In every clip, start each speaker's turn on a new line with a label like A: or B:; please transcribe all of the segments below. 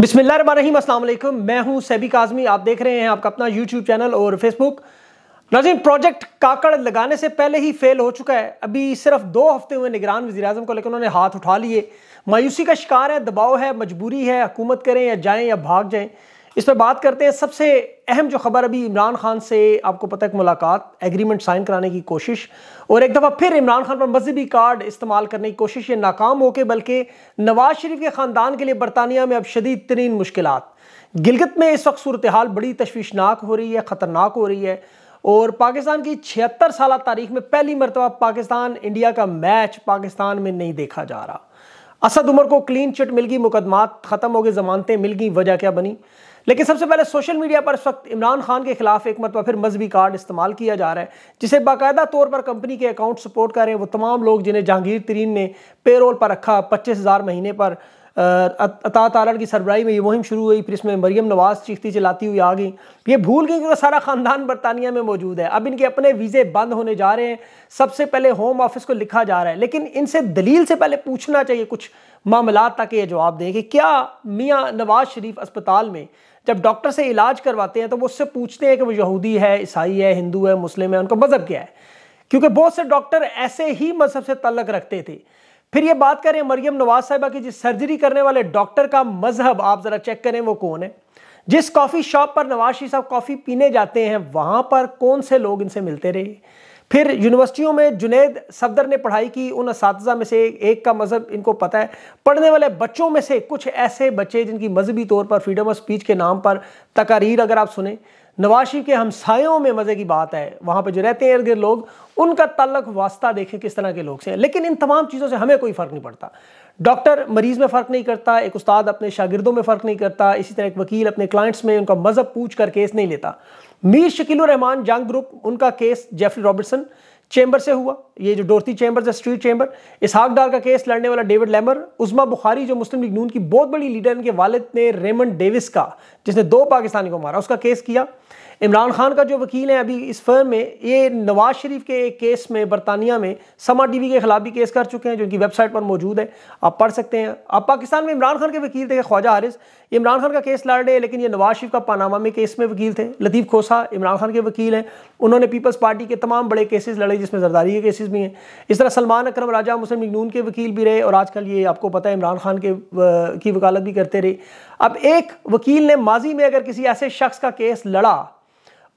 A: बिस्मिल्लाम असलम मैं हूं सैबी काजमी आप देख रहे हैं आपका अपना यूट्यूब चैनल और फेसबुक नाजिम प्रोजेक्ट काकड़ लगाने से पहले ही फेल हो चुका है अभी सिर्फ दो हफ्ते हुए निगरान वजी अजम को लेकर उन्होंने हाथ उठा लिए मायूसी का शिकार है दबाव है मजबूरी है हुकूमत करें या जाएँ या भाग जाएँ इस पर बात करते हैं सबसे अहम जो खबर अभी इमरान खान से आपको पता है मुलाकात एग्रीमेंट साइन कराने की कोशिश और एक दफ़ा फिर इमरान खान पर मजहबी कार्ड इस्तेमाल करने की कोशिश ये नाकाम होकर बल्कि नवाज शरीफ के ख़ानदान के लिए बरतानिया में अब शदीद तरीन मुश्किल गिलगत में इस वक्त सूरत हाल बड़ी तशवीशनाक हो रही है ख़तरनाक हो रही है और पाकिस्तान की छिहत्तर साल तारीख में पहली मरतबा पाकिस्तान इंडिया का मैच पाकिस्तान में नहीं देखा जा रहा असद उमर को क्लीन चिट मिल गई मुकदमात ख़त्म हो गए जमानतें मिल गई वजह क्या बनी लेकिन सबसे पहले सोशल मीडिया पर इस वक्त इमरान खान के खिलाफ एक मरतबा फिर मजहबी कार्ड इस्तेमाल किया जा रहा है जिसे बाकायदा तौर पर कंपनी के अकाउंट सपोर्ट कर रहे हैं वो तमाम लोग जिन्हें जहांगीर तरीन ने पेरोल पर रखा पच्चीस हज़ार महीने पर अता तारण की सरबराही में ये मुहिम शुरू हुई फिर इसमें मरीम नवाज़ चीखती चलाती हुई आ गई ये भूल गई कि सारा ख़ानदान बरतानिया में मौजूद है अब इनके अपने वीज़े बंद होने जा रहे हैं सबसे पहले होम ऑफिस को लिखा जा रहा है लेकिन इनसे दलील से पहले पूछना चाहिए कुछ मामला ताकि ये जवाब दें कि क्या मियाँ नवाज़ शरीफ अस्पताल में जब डॉक्टर से इलाज करवाते हैं तो वो उससे पूछते हैं कि वो यहूदी है ईसाई है हिंदू है मुस्लिम है उनका मज़हब क्या है क्योंकि बहुत से डॉक्टर ऐसे ही मज़हब से तलक रखते थे फिर ये बात करें मरियम नवाज साहिबा की जिस सर्जरी करने वाले डॉक्टर का मजहब आप ज़रा चेक करें वो कौन है जिस कॉफ़ी शॉप पर नवाज शरीफ साहब कॉफ़ी पीने जाते हैं वहां पर कौन से लोग इनसे मिलते रहे फिर यूनिवर्सिटियों में जुनेद सफदर ने पढ़ाई की उन इस में से एक का मज़हब इनको पता है पढ़ने वाले बच्चों में से कुछ ऐसे बच्चे जिनकी मजहबी तौर पर फ्रीडम ऑफ स्पीच के नाम पर तकारीर अगर आप सुने नवाशी के हमसायों में मज़े की बात है वहाँ पर जो रहते हैं इर्द लोग उनका तल्लक वास्ता देखें किस तरह के लोग से हैं लेकिन इन तमाम चीज़ों से हमें कोई फ़र्क नहीं पड़ता डॉक्टर मरीज़ में फ़र्क नहीं करता एक उस्ताद अपने शागिदों में फ़र्क नहीं करता इसी तरह एक वकील अपने क्लाइंट्स में उनका मज़हब पूछ कर केस नहीं लेता मीर शकीलरहमान जंग ग्रुप उनका केस जेफरी रॉबर्टसन चैम्बर से हुआ ये जो डोरती चैम्बर है स्ट्रीट चैम्बर इसहाक डार का केस लड़ने वाला डेविड लैमर उजमा बुखारी जो मुस्लिम लीग नून की बहुत बड़ी लीडर इनके वालिद ने रेमंड डेविस का जिसने दो पाकिस्तानी को मारा उसका केस किया इमरान खान का जो वकील है अभी इस फर्म में ये नवाज शरीफ के एक केस में बरतानिया में समा टीवी के खिलाफ भी केस कर चुके हैं जो इनकी वेबसाइट पर मौजूद है आप पढ़ सकते हैं आप पाकिस्तान में इमरान खान के वकील थे ख्वाजा हारिस इमरान खान का केस लड़ रहे हैं लेकिन ये नवाज शरीफ का पानामा में केस में वकील थे लतीफ़ खोसा इमरान खान के वकील हैं उन्होंने पीपल्स पार्टी के तमाम बड़े केसेस लड़े जिसमें जरदारी के केसेज भी हैं इस तरह सलमान अक्रम राजा मुस्लिम लीग के वकील भी रहे और आजकल ये आपको पता है इमरान खान के की वकालत भी करते रहे अब एक वकील ने माजी में अगर किसी ऐसे शख्स का केस लड़ा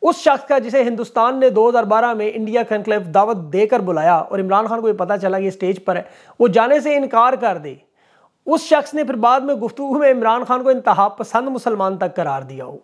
A: उस शख्स का जिसे हिंदुस्तान ने 2012 में इंडिया कन्क्लेव दावत देकर बुलाया और इमरान खान को ये पता चला कि स्टेज पर है वो जाने से इनकार कर दे उस शख्स ने फिर बाद में गुफ्तु में इमरान खान को इंतहा पसंद मुसलमान तक करार दिया हो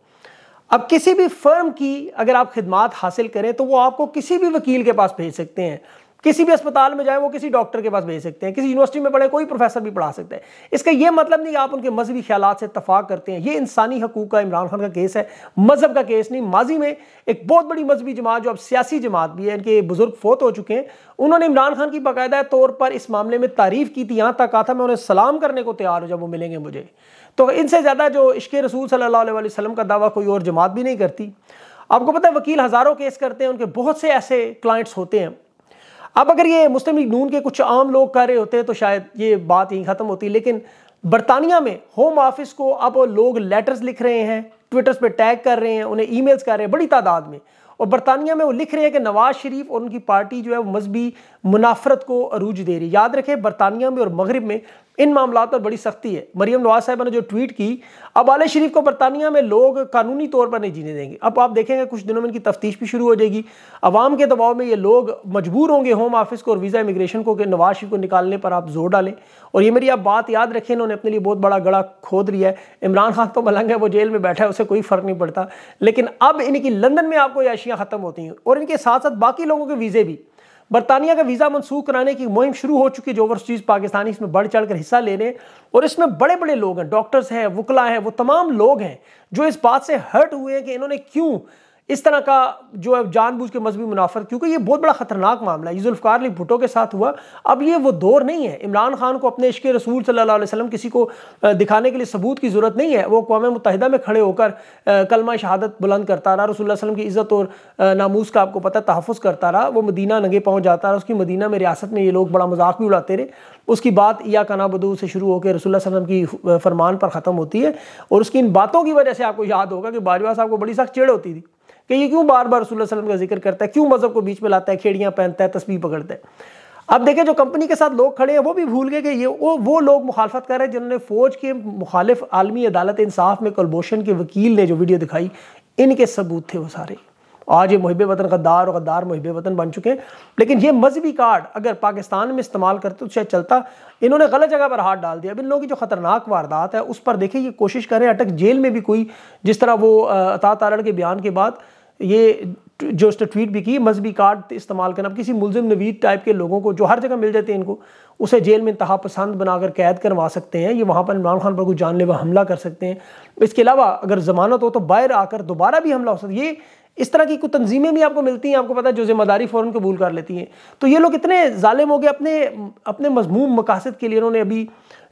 A: अब किसी भी फर्म की अगर आप खिदमात हासिल करें तो वो आपको किसी भी वकील के पास भेज सकते हैं किसी भी अस्पताल में जाए वो किसी डॉक्टर के पास भेज सकते हैं किसी यूनिवर्सिटी में पढ़े कोई प्रोफेसर भी पढ़ा सकते हैं इसका यह मतलब नहीं कि आप उनके मजहबी ख्याल से तफाक करते हैं ये इंसानी हकूक का इमरान खान का केस है मजहब का केस नहीं माजी में एक बहुत बड़ी मजहबी जमात जो अब सियासी जमात भी है इनके बुजुर्ग फोत हो चुके हैं उन्होंने इमरान खान की बाकायदा तौर पर इस मामले में तारीफ की थी यहाँ तक कहा था मैं उन्हें सलाम करने को तैयार हूँ जब वो मिलेंगे मुझे तो इनसे ज़्यादा जो इश्क रसूल सल्ला वसलम का दावा कोई और जमात भी नहीं करती आपको पता है वकील हज़ारों केस करते हैं उनके बहुत से ऐसे क्लाइंट्स होते हैं अब अगर ये मुस्लिम लीग नून के कुछ आम लोग कर रहे होते तो शायद ये बात यहीं ख़त्म होती लेकिन बरतानिया में होम ऑफिस को अब लोग लेटर्स लिख रहे हैं ट्विटर्स पे टैग कर रहे हैं उन्हें ईमेल्स कर रहे हैं बड़ी तादाद में और बरतानिया में वो लिख रहे हैं कि नवाज शरीफ और उनकी पार्टी जो है वो मजहबी मुनाफरत को अरूज दे रही याद रखें बरतानिया में और मगरब में इन मामला पर बड़ी सख्ती है मरियम नवाज साहब ने जो ट्वीट की अब आले शरीफ को बरतानिया में लोग कानूनी तौर पर नहीं जीने देंगे अब आप देखेंगे कुछ दिनों में इनकी तफ्तीश भी शुरू हो जाएगी अवाम के दबाव में ये लोग मजबूर होंगे होम ऑफिस को और वीज़ा इमिग्रेशन को कि नवाज शरीफ को निकालने पर आप जोर डालें और ये मेरी आप बात याद रखें इन्होंने अपने लिए बहुत बड़ा गड़ा खोद लिया है इमरान खान तो मलंग है वो जेल में बैठा है उसे कोई फ़र्क नहीं पड़ता लेकिन अब इनकी लंदन में आपको याशियाँ ख़त्म होती हैं और इनके साथ साथ बाकी लोगों के वीज़े भी बरतानिया का वीज़ा मनसूख कराने की मुहिम शुरू हो चुकी है जो ओवरसीज़ पाकिस्तानी इसमें बढ़ चढ़ कर हिस्सा ले रहे हैं और इसमें बड़े बड़े लोग हैं डॉक्टर्स हैं वकला हैं वो तमाम लोग हैं जो इस बात से हर्ट हुए हैं कि इन्होंने क्यों इस तरह का जो है जानबूझ के मजहबी मुनाफर क्योंकि ये बहुत बड़ा खतरनाक मामला है ये जुल्फ़ार अली भुटो के साथ हुआ अब ये वो दौर नहीं है इमरान खान को अपने इश्क रसूल सल्लल्लाहु अलैहि वसल्लम किसी को दिखाने के लिए सबूत की ज़रूरत नहीं है वो अकवा मुतहदा में खड़े होकर कलमा शहादत बुलंद करता रहा रसूल वसलम की इज़्ज़त और नामूस का आपको पता तहफ़ करता रहा वो मदीना नंगे पहुँच जाता रहा उसकी मदीना में रियासत में ये लोग बड़ा मजाक भी उड़ाते रहे उसकी बात या कानाबदू से शुरू होकर रसूल वसलम की फरमान पर ख़त्म होती है और उसकी इन बातों की वजह से आपको याद होगा कि बाजवा साहब को बड़ी सख्त चेड़ होती थी कि ये क्यों बार बार रसूल वसलम का जिक्र करता है क्यों मज़हब को बीच में लाता है खेड़ियाँ पहनता है तस्वीर पकड़ता है अब देखें जो कंपनी के साथ लोग खड़े हैं वो भी भूल गए कि ये वो वो लोग मुखालफत कर रहे हैं जिन्होंने फ़ौज के मुखालिफ आलमी अदालत इंसाफ में कलभूषण के वकील ने जो वीडियो दिखाई इनके सबूत थे वो सारे आज ये मुहब वतन गद्दार और गद्दार मुहब वतन बन चुके हैं लेकिन ये मजहबी कार्ड अगर पाकिस्तान में इस्तेमाल करते तो शायद चलता इन्होंने गलत जगह पर हाथ डाल दिया अब इन लोगों की जो ख़तरनाक वारदात है उस पर देखें ये कोशिश करें अटक जेल में भी कोई जिस तरह वो अता तारण के बयान के बाद ये जो उसने ट्वीट भी की मजहबी कार्ड इस्तेमाल करना किसी मुलजिम नवीद टाइप के लोगों को जो हर जगह मिल जाते हैं इनको उसे जेल में इंतहा पसंद बनाकर कैद करवा सकते हैं ये वहाँ पर इमरान खान पर कोई जानलेवा हमला कर सकते हैं इसके अलावा अगर ज़मानत हो तो बाहर आकर दोबारा भी हमला हो सकता है ये इस तरह की कुछ तंजीमें भी आपको मिलती हैं आपको पता है जो जिम्मेदारी फ़ौरन भूल कर लेती हैं तो ये लोग इतने ालिम हो गए अपने अपने मजमूम मकासद के लिए उन्होंने अभी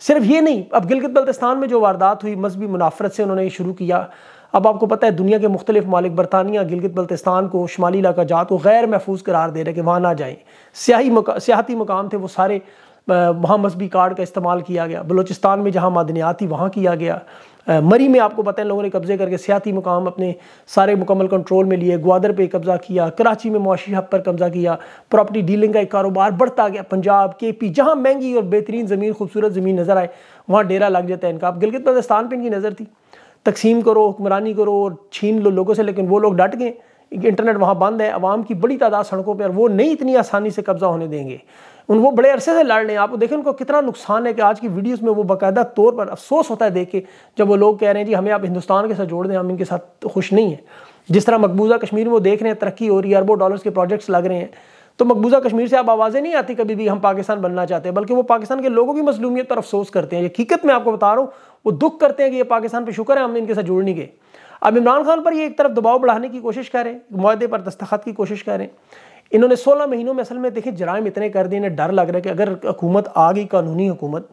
A: सिर्फ ये नहीं अब गिलगित बल्तिस्तान में जो वारदात हुई मजहबी मुनाफरत से उन्होंने शुरू किया अब आपको पता है दुनिया के मुख्तलिफ मालिक बरतानिया गिलगित बल्तिस्तान को शुमाली इलाका जात को गैर महफूज करार दे रहे कि वहाँ ना जाएँ सियाही मका, सियाती मकाम थे वो सारे वहाँ मजहबी कार्ड का इस्तेमाल किया गया बलोचिस्तान में जहाँ थी वहाँ किया गया मरी में आपको पता है लोगों ने कब्ज़े करके सियाती मुकाम अपने सारे मुकम्मल कंट्रोल में लिए ग्वादर पे कब्ज़ा किया कराची में मुआशी हब पर कब्ज़ा किया प्रॉपर्टी डीलिंग का एक कारोबार बढ़ता गया पंजाब के पी जहाँ महंगी और बेहतरीन ज़मीन खूबसूरत ज़मीन नज़र आए वहाँ डेरा लग जाता है इनका आप गिलगित बल्तिस्तान पर इनकी नज़र थी तकसीम करो हुक्मरानी करो और छीन लो लोगों से लेकिन वो लोग डट गए इंटरनेट वहाँ बंद है आवाम की बड़ी तादाद सड़कों पर वो नहीं इतनी आसानी से कब्ज़ा होने देंगे उन वो बड़े अरसे से लड़ रहे हैं आप देखें उनको कितना नुकसान है कि आज की वीडियोस में वो बाकायदा तौर पर अफसोस होता है देख के जब वो लोग कह रहे हैं जी हमें आप हिंदुस्तान के साथ जोड़ दें हम इनके साथ खुश नहीं हैं जिस तरह मकबूजा कश्मीर में वो देख रहे हैं तरक्की हो रही है अरबों डॉलर्स के प्रोजेक्ट्स लग रहे हैं तो मकबूजा कश्मीर से आप आवाज़ें नहीं आती कभी भी हम पाकिस्तान बनना चाहते हैं बल्कि वो पाकिस्तान के लोगों की मजलूमियत पर अफसोस करते हैं हकीकत में आपको बता रहा हूँ वो दुख करते हैं कि ये पाकिस्तान पर शुक्र है हम इनके साथ जुड़ नहीं गए अब इमरान खान पर ये एक तरफ दबाव बढ़ाने की कोशिश करें माहे पर दस्तखत की कोशिश करें इन्होंने 16 महीनों में असल में देखिए जराइम इतने कर दिए इन्हें डर लग रहा है कि अगर हुकूमत आ गई कानूनी हुकूमत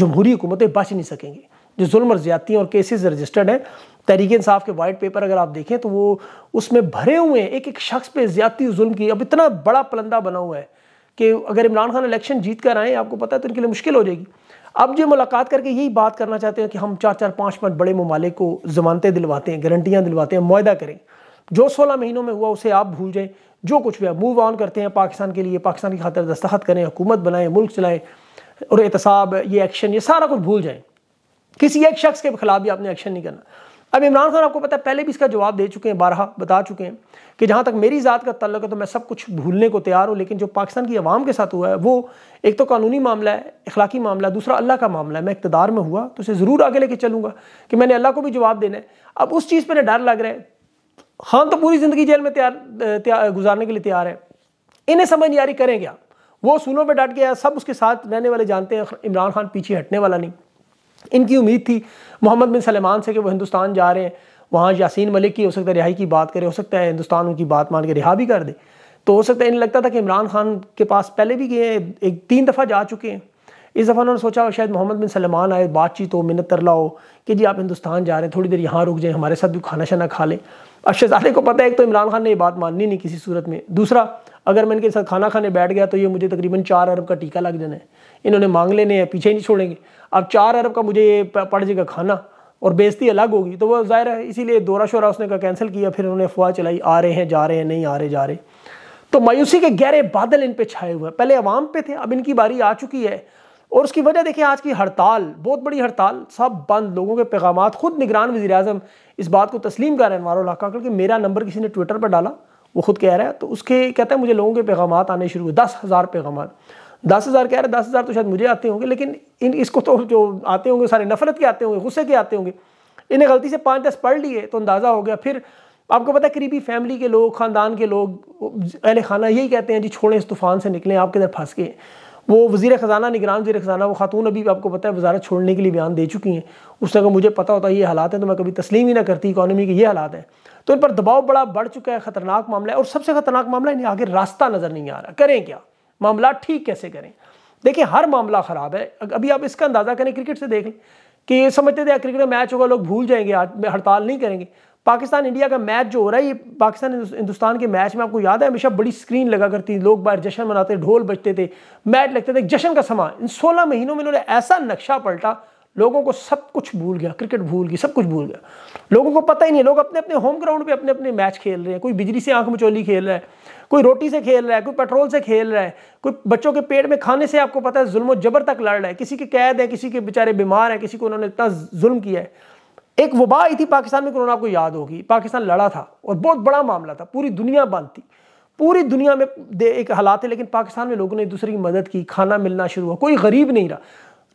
A: जमहूरी हुकूमतें बच नहीं सकेंगी जो जुल्म और ज्यादतियाँ और केसेस रजिस्टर्ड हैं तहरीक इंसाफ के वाइट पेपर अगर आप देखें तो वो उसमें भरे हुए हैं एक एक शख्स पे ज्यादती जुल्म की अब इतना बड़ा पलंदा बना हुआ है कि अगर इमरान खान इलेक्शन जीत कर आए आपको पता है तो इनके लिए मुश्किल हो जाएगी अब जो मुलाकात करके यही बात करना चाहते हैं कि हम चार चार पाँच पाँच बड़े ममालिक को जमानतें दिलवाते हैं गारंटियाँ दिलवाते हैं माहा करें जो सोलह महीनों में हुआ उसे आप भूल जाएँ जो कुछ भी है मूव ऑन करते हैं पाकिस्तान के लिए पाकिस्तान की खातर दस्तखत करें हुकूमत बनाएं मुल्क चलाएं और एहतसाब ये एक्शन ये सारा कुछ भूल जाएं किसी एक शख्स के खिलाफ भी आपने एक्शन नहीं करना अब इमरान खान आपको पता है पहले भी इसका जवाब दे चुके हैं बारह बता चुके हैं कि जहाँ तक मेरी ज़ात का तल्लक है तो मैं सब कुछ भूलने को तैयार हूँ लेकिन जो पाकिस्तान की आवाम के साथ हुआ है वो एक तो कानूनी मामला है अखलाकी मामला है दूसरा अल्लाह का मामला है मैं इकतदार में हुआ तो उसे ज़रूर आगे लेके चलूँगा कि मैंने अल्लाह को भी जवाब देना है अब उस चीज़ पर डर लग रहा है खान तो पूरी ज़िंदगी जेल में तैयार गुजारने के लिए तैयार है इन्हें समझ नहीं आ रही करें क्या वो सूलों पर डट गया सब उसके साथ रहने वाले जानते हैं इमरान खान पीछे हटने वाला नहीं इनकी उम्मीद थी मोहम्मद बिन सलेमान से कि वो हिंदुस्तान जा रहे हैं वहाँ यासीन मलिक की हो सकता है रिहाई की बात करें हो सकता है हिंदुस्तान उनकी बात मान के रिहा भी कर दे तो हो सकता है इन्हें लगता था कि इमरान खान के पास पहले भी गए एक तीन दफ़ा जा चुके हैं इस दफ़ा उन्होंने सोचा शायद मोहम्मद बिन सलमान आए बातचीत हो मिन्नत तरला हो कि जी आप हिंदुस्तान जा रहे हैं थोड़ी देर यहाँ रुक जाएँ हमारे साथ भी खाना शाना खा लें अब शहजादे को पता है एक तो इमरान खान ने ये बात माननी नहीं किसी सूरत में दूसरा अगर मैं इनके साथ खाना खाने बैठ गया तो ये मुझे तकरीबन चार अरब का टीका लग जाना है इन्होंने मांग लेने हैं पीछे नहीं छोड़ेंगे अब चार अरब का मुझे ये पड़ जाएगा खाना और बेजती अलग होगी तो वो ज़ाहिर है इसीलिए दौरा शोरा उसने का कैंसिल किया फिर उन्होंने अफवाह चलाई आ रहे हैं जा रहे हैं नहीं आ रहे जा रहे तो मायूसी के गहरे बादल इन पर छाए हुए हैं पहले अवाम पे थे अब इनकी बारी आ चुकी है और उसकी वजह देखिए आज की हड़ताल बहुत बड़ी हड़ताल सब बंद लोगों के पैगाम खुद निगरान वजी अजम इस बात को तस्लीम कर रहे हैं अनवर काकड़ क्योंकि मेरा नंबर किसी ने ट्विटर पर डाला वो खुद कह रहा है तो उसके कहता है मुझे लोगों के पैगाम आने शुरू हुए दस हज़ार पैगाम दस हज़ार कह रहे हैं दस हज़ार तो शायद मुझे आते होंगे लेकिन इन इसको तो जो आते होंगे सारे नफरत के आते होंगे गुस्से के आते होंगे इन्हें गलती से पाँच दस पढ़ लिए तो अंदाज़ा हो गया फिर आपको पता है करीबी फैमिली के लोग ख़ानदान के लोग अहल खाना यही कहते हैं जी छोड़ें इस तूफ़ान से निकलें आपके इधर फंस गए वो वजीर ख़जाना निगरान वजी ख़जाना वो खातून अभी आपको पता है वजारत छोड़ने के लिए बयान दे चुकी हैं उसने अगर मुझे पता होता ये हालात हैं तो मैं कभी तस्लीम ही ना करती इकानमी के ये हालात हैं तो इन पर दबाव बड़ा बढ़ चुका है ख़तरनाक मामला है और सबसे ख़तरनाक मामला इन्हें आगे रास्ता नज़र नहीं आ रहा करें क्या मामला ठीक कैसे करें देखिए हर मामला ख़राब है अभी आप इसका अंदाज़ा करें क्रिकेट से देख लें कि ये समझते थे क्रिकेट में मैच होगा लोग भूल जाएंगे हड़ताल नहीं करेंगे पाकिस्तान इंडिया का मैच जो हो रहा है ये पाकिस्तान हिंदुस्तान के मैच में आपको याद है हमेशा बड़ी स्क्रीन लगा करती लोग बाहर जश्न मनाते ढोल बजते थे मैच लगते थे जश्न का समा इन सोलह महीनों में इन्होंने ऐसा नक्शा पलटा लोगों को सब कुछ भूल गया क्रिकेट भूल गई सब कुछ भूल गया लोगों को पता ही नहीं लोग अपने अपने होम ग्राउंड पे अपने अपने मैच खेल रहे हैं कोई बिजली से आंख मचोली खेल रहा है कोई रोटी से खेल रहा है कोई पेट्रोल से खेल रहा है कोई बच्चों के पेट में खाने से आपको पता है जुल्म जबर तक लड़ रहा है किसी के कैद है किसी के बेचारे बीमार हैं किसी को उन्होंने इतना जुल्म किया है एक वबा आई थी पाकिस्तान में कोरोना आपको याद होगी पाकिस्तान लड़ा था और बहुत बड़ा मामला था पूरी दुनिया बंद थी पूरी दुनिया में एक हालात है लेकिन पाकिस्तान में लोगों ने एक दूसरे की मदद की खाना मिलना शुरू हुआ कोई गरीब नहीं रहा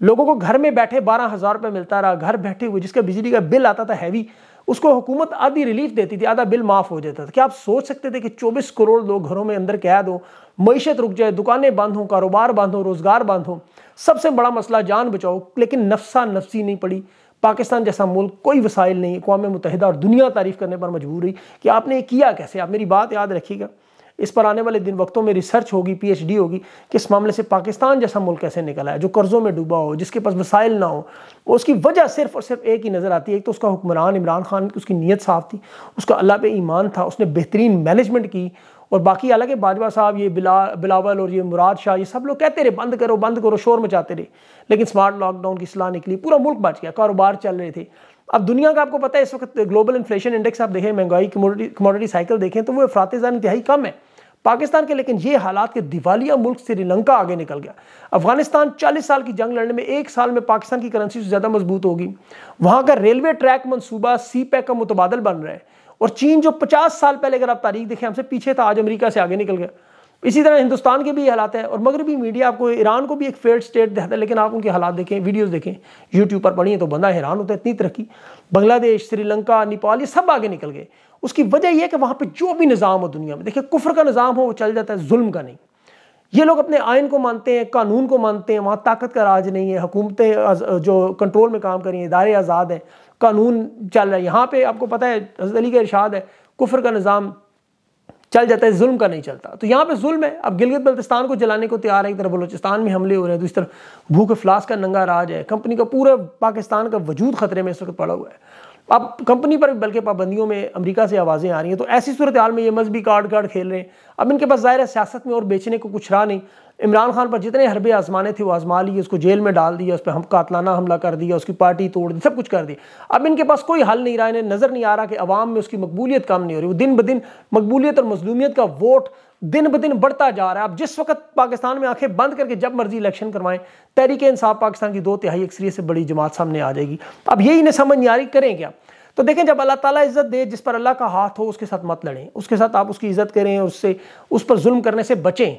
A: लोगों को घर में बैठे बारह हज़ार रुपये मिलता रहा घर बैठे हुए जिसका बिजली का बिल आता था हैवी उसको हुकूमत आधी रिलीफ देती थी आधा बिल माफ़ हो जाता था क्या आप सोच सकते थे कि 24 करोड़ लोग घरों में अंदर कैद हो मीशत रुक जाए दुकानें बंद हों कारोबार बंद हो रोज़गार बंद हो सबसे बड़ा मसला जान बचाओ लेकिन नफसा नफसी नहीं पड़ी पाकिस्तान जैसा मुल्क कोई वसाइल नहीं अकवा मुतहदा और दुनिया तारीफ़ करने पर मजबूर हुई कि आपने ये किया कैसे आप मेरी बात याद रखिएगा इस पर आने वाले दिन वक्तों में रिसर्च होगी पीएचडी होगी कि इस मामले से पाकिस्तान जैसा मुल्क कैसे निकला है जो कर्ज़ों में डूबा हो जिसके पास वसाइल ना हो उसकी वजह सिर्फ और सिर्फ एक ही नज़र आती है एक तो उसका हुक्मरान इमरान खान की उसकी नीयत साफ थी उसका अल्लाह पे ईमान था उसने बेहतरीन मैनेजमेंट की और बाकी हालांकि बाजवा साहब ये बिला बिलावल और ये मुराद शाह ये सब लोग कहते रहे बंद करो बंद करो शोर मचाते रहे लेकिन स्मार्ट लॉकडाउन की सलाह निकली पूरा मुल्क बच गया कारोबार चल रहे थे अब दुनिया का आपको पता है इस वक्त ग्लोबल इन्फ्लेशन इंडेक्स आप देखें महंगाई कमोडिटी साइकिल देखें तो वो अफरातजान इंतहाई कम है पाकिस्तान के लेकिन ये हालात के दिवालिया मुल्क श्रीलंका आगे निकल गया अफगानिस्तान 40 साल की जंग लड़ने में एक साल में पाकिस्तान की करेंसी से ज़्यादा मजबूत होगी वहाँ का रेलवे ट्रैक मनसूबा सी पैक का मुतबादल बन रहा है और चीन जो पचास साल पहले अगर आप तारीख देखें हमसे पीछे था आज अमेरिका से आगे निकल गया इसी तरह हिंदुस्तान के भी हालात है और मगरबी मीडिया आपको ईरान को भी एक फेयर स्टेट देता है लेकिन आप उनके हालात देखें वीडियोस देखें यूट्यूब पर पढ़िए तो बंदा हैरान होता है इतनी तरक्की बांग्लादेश श्रीलंका नेपाल ये सब आगे निकल गए उसकी वजह यह है कि वहाँ पर जो भी निज़ाम हो दुनिया में देखिए कुफर का निज़ाम हो वो चल जाता है जुल्म का नहीं ये लोग अपने आयन को मानते हैं कानून को मानते हैं वहाँ ताकत का राज नहीं है हुकूमतें जो कंट्रोल में काम करें इदारे आज़ाद हैं कानून चल रहा है यहाँ पे आपको पता है हजरत अली का इरशाद है कुफर का निज़ाम चल जाता है जुल्म का नहीं चलता तो यहाँ पे जुल्म है अब गिलगित बल्तिस्तान को जलाने को तैयार है एक तरफ बलोचिस्तान में हमले हो रहे हैं दूसरी तो तरफ भूख अफलास का नंगा राज है कंपनी का पूरा पाकिस्तान का वजूद खतरे में इस वक्त पड़ा हुआ है अब कंपनी पर बल्कि पाबंदियों में अमेरिका से आवाज़ें आ रही हैं तो ऐसी सूरत हाल में ये मजहबी कार्ड कार्ड खेल रहे हैं अब इनके पास ज़ाहिर है सियासत में और बेचने को कुछ रहा नहीं इमरान खान पर जितने हरबे आजमाने थे वो आजमा लिए उसको जेल में डाल दिया उस पर हम कातलाना हमला कर दिया उसकी पार्टी तोड़ दी सब कुछ कर दिया अब इनके पास कोई हल नहीं रहा इन्हें नज़र नहीं आ रहा कि अवाम में उसकी मकबूलीत कम नहीं हो रही वो दिन ब दिन मकबूलीत और मजलूमियत का वोट दिन ब दिन बढ़ता जा रहा है आप जिस वक्त पाकिस्तान में आंखें बंद करके जब मर्जी इलेक्शन करवाएं तहरीक इंसाफ पाकिस्तान की दो तिहाई अक्सरियत से बड़ी जमात सामने आ जाएगी अब यही इन्हें समझ नारी आ रही करें क्या तो देखें जब अल्लाह ताला इज्जत दे जिस पर अल्लाह का हाथ हो उसके साथ मत लड़ें उसके साथ आप उसकी इज्जत करें उससे उस पर जुल्म करने से बचें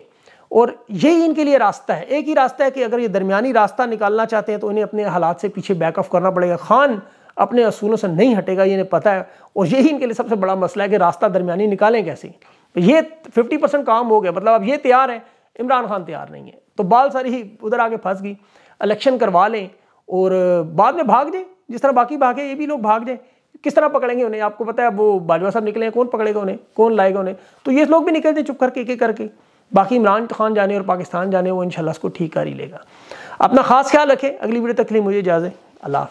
A: और यही इनके लिए रास्ता है एक ही रास्ता है कि अगर ये दरमियानी रास्ता निकालना चाहते हैं तो इन्हें अपने हालात से पीछे बैकअप करना पड़ेगा खान अपने असूलों से नहीं हटेगा ये इन्हें पता है और यही इनके लिए सबसे बड़ा मसला है कि रास्ता दरमियानी निकालें कैसे ये 50 परसेंट काम हो गया मतलब अब ये तैयार है इमरान खान तैयार नहीं है तो बाल सारी ही उधर आके फंस गई इलेक्शन करवा लें और बाद में भाग जाए जिस तरह बाकी भागे ये भी लोग भाग जाए किस तरह पकड़ेंगे उन्हें आपको पता है वो बाजवा साहब निकले कौन पकड़ेगा उन्हें कौन लाएगा उन्हें तो ये लोग भी निकलते चुप करके एक एक करके बाकी इमरान खान जाने और पाकिस्तान जाने वो इन इसको ठीक कर ही लेगा अपना खास ख्याल रखें अगली वीडियो तक के लिए मुझे इजाज़त अल्लाह